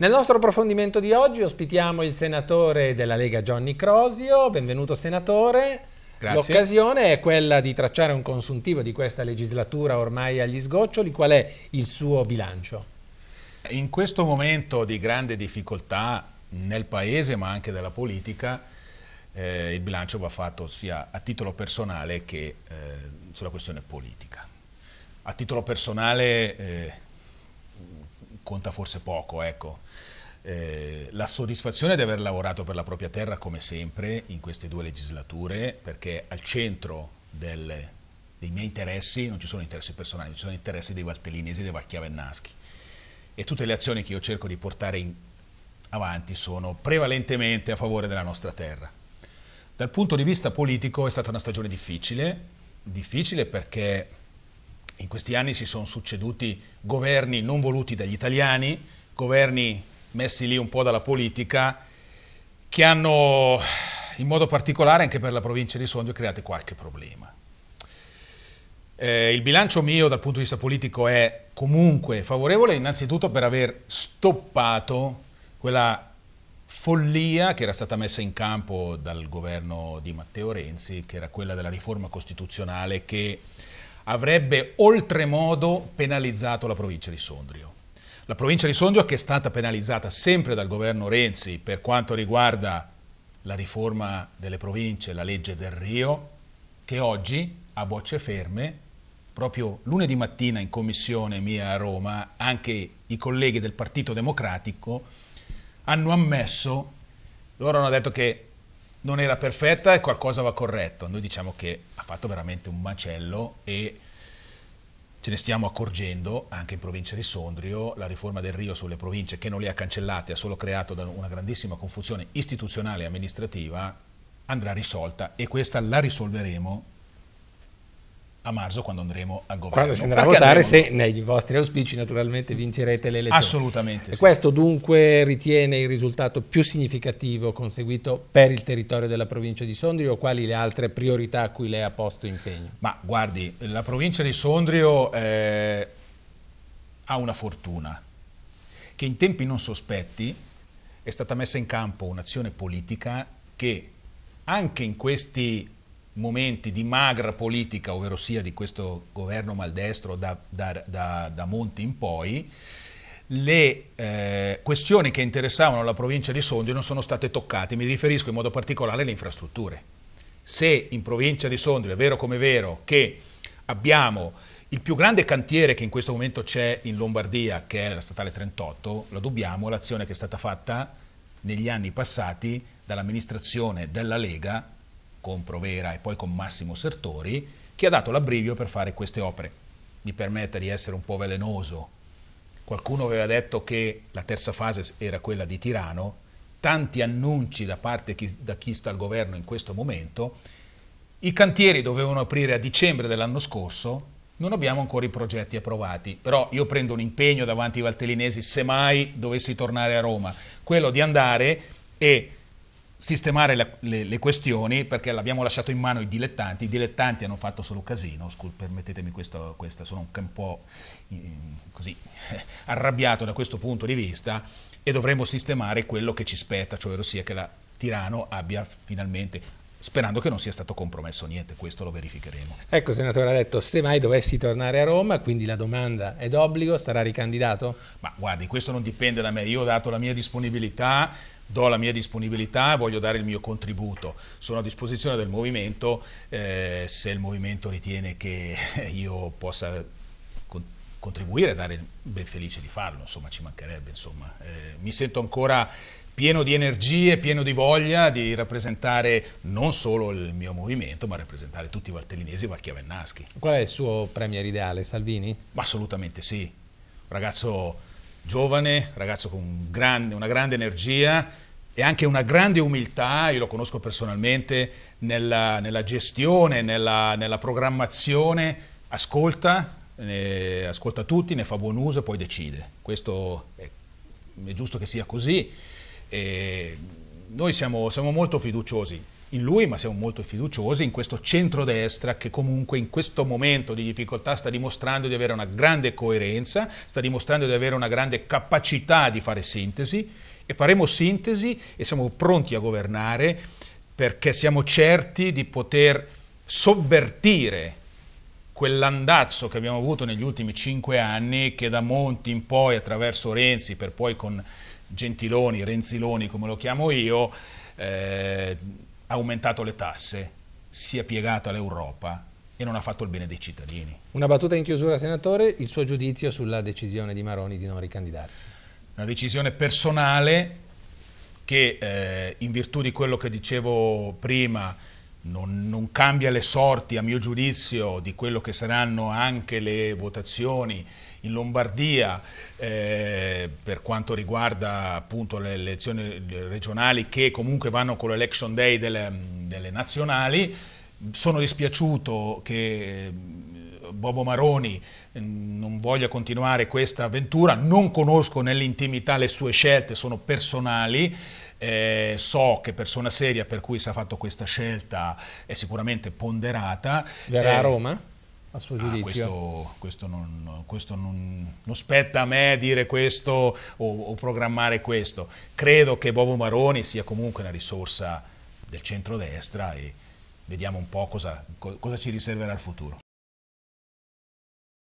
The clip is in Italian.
Nel nostro approfondimento di oggi ospitiamo il senatore della Lega Gianni Crosio, benvenuto senatore. Grazie. L'occasione è quella di tracciare un consuntivo di questa legislatura ormai agli sgoccioli, qual è il suo bilancio? In questo momento di grande difficoltà nel Paese ma anche della politica, eh, il bilancio va fatto sia a titolo personale che eh, sulla questione politica. A titolo personale... Eh, conta forse poco, ecco. Eh, la soddisfazione di aver lavorato per la propria terra come sempre in queste due legislature perché al centro del, dei miei interessi non ci sono interessi personali, ci sono interessi dei valtellinesi e dei valchiavennaschi e tutte le azioni che io cerco di portare in, avanti sono prevalentemente a favore della nostra terra. Dal punto di vista politico è stata una stagione difficile, difficile perché in questi anni si sono succeduti governi non voluti dagli italiani, governi messi lì un po' dalla politica, che hanno in modo particolare anche per la provincia di Sondrio creato qualche problema. Eh, il bilancio mio dal punto di vista politico è comunque favorevole innanzitutto per aver stoppato quella follia che era stata messa in campo dal governo di Matteo Renzi, che era quella della riforma costituzionale che avrebbe oltremodo penalizzato la provincia di Sondrio. La provincia di Sondrio che è stata penalizzata sempre dal governo Renzi per quanto riguarda la riforma delle province, la legge del Rio, che oggi a bocce ferme, proprio lunedì mattina in commissione mia a Roma, anche i colleghi del Partito Democratico hanno ammesso, loro hanno detto che non era perfetta e qualcosa va corretto. Noi diciamo che ha fatto veramente un macello e ce ne stiamo accorgendo anche in provincia di Sondrio, la riforma del Rio sulle province che non le ha cancellate, ha solo creato una grandissima confusione istituzionale e amministrativa, andrà risolta e questa la risolveremo a marzo quando andremo a governo. Quando si andrà a votare, andremo... se nei vostri auspici naturalmente vincerete le elezioni. Assolutamente. Sì. Questo dunque ritiene il risultato più significativo conseguito per il territorio della provincia di Sondrio o quali le altre priorità a cui lei ha posto impegno? Ma guardi, la provincia di Sondrio eh, ha una fortuna che in tempi non sospetti è stata messa in campo un'azione politica che anche in questi momenti di magra politica, ovvero sia di questo governo maldestro da, da, da, da Monti in poi, le eh, questioni che interessavano la provincia di Sondrio non sono state toccate, mi riferisco in modo particolare alle infrastrutture. Se in provincia di Sondrio è vero come è vero che abbiamo il più grande cantiere che in questo momento c'è in Lombardia, che è la statale 38, la dobbiamo all'azione che è stata fatta negli anni passati dall'amministrazione della Lega con Provera e poi con Massimo Sertori, che ha dato l'abbrivio per fare queste opere. Mi permetta di essere un po' velenoso. Qualcuno aveva detto che la terza fase era quella di Tirano, tanti annunci da parte chi, da chi sta al governo in questo momento, i cantieri dovevano aprire a dicembre dell'anno scorso, non abbiamo ancora i progetti approvati, però io prendo un impegno davanti ai valtellinesi, se mai dovessi tornare a Roma, quello di andare e sistemare le, le, le, questioni perché l'abbiamo lasciato in mano i dilettanti, i dilettanti hanno fatto solo casino, Scus, permettetemi questo, questo, sono un po' così arrabbiato da questo punto di vista e dovremmo sistemare quello che ci spetta, cioè ossia che la Tirano abbia finalmente sperando che non sia stato compromesso niente, questo lo verificheremo. Ecco, senatore, ha detto, se mai dovessi tornare a Roma, quindi la domanda è d'obbligo, sarà ricandidato? Ma guardi, questo non dipende da me, io ho dato la mia disponibilità, do la mia disponibilità, voglio dare il mio contributo, sono a disposizione del movimento, eh, se il movimento ritiene che io possa contribuire, dare ben felice di farlo, insomma ci mancherebbe, insomma. Eh, mi sento ancora pieno di energie, pieno di voglia di rappresentare non solo il mio movimento, ma rappresentare tutti i valtellinesi e varchiavennaschi. Qual è il suo premier ideale, Salvini? Assolutamente sì. Un ragazzo giovane, ragazzo con un grande, una grande energia e anche una grande umiltà, io lo conosco personalmente, nella, nella gestione, nella, nella, programmazione, ascolta, eh, ascolta tutti, ne fa buon uso e poi decide. Questo è, è giusto che sia così eh, noi siamo, siamo molto fiduciosi in lui, ma siamo molto fiduciosi in questo centrodestra che comunque in questo momento di difficoltà sta dimostrando di avere una grande coerenza, sta dimostrando di avere una grande capacità di fare sintesi e faremo sintesi e siamo pronti a governare perché siamo certi di poter sovvertire quell'andazzo che abbiamo avuto negli ultimi cinque anni che da Monti in poi attraverso Renzi per poi con Gentiloni, Renziloni, come lo chiamo io, eh, ha aumentato le tasse, si è piegata l'Europa e non ha fatto il bene dei cittadini. Una battuta in chiusura, senatore, il suo giudizio sulla decisione di Maroni di non ricandidarsi. Una decisione personale che eh, in virtù di quello che dicevo prima non, non, cambia le sorti, a mio giudizio, di quello che saranno anche le votazioni in Lombardia eh, per quanto riguarda appunto le elezioni regionali che comunque vanno con l'election day delle, delle nazionali. Sono dispiaciuto che eh, Bobo Maroni mm, non voglia continuare questa avventura, non conosco nell'intimità le sue scelte, sono personali, eh, so che persona seria per cui si è fatto questa scelta è sicuramente ponderata. Verrà eh, a Roma? a suo ah, giudizio? Ah, questo, questo, non, questo non, non, spetta a me dire questo o, o programmare questo. Credo che Bobo Maroni sia comunque una risorsa del centrodestra e vediamo un po' cosa, cosa ci riserverà il futuro.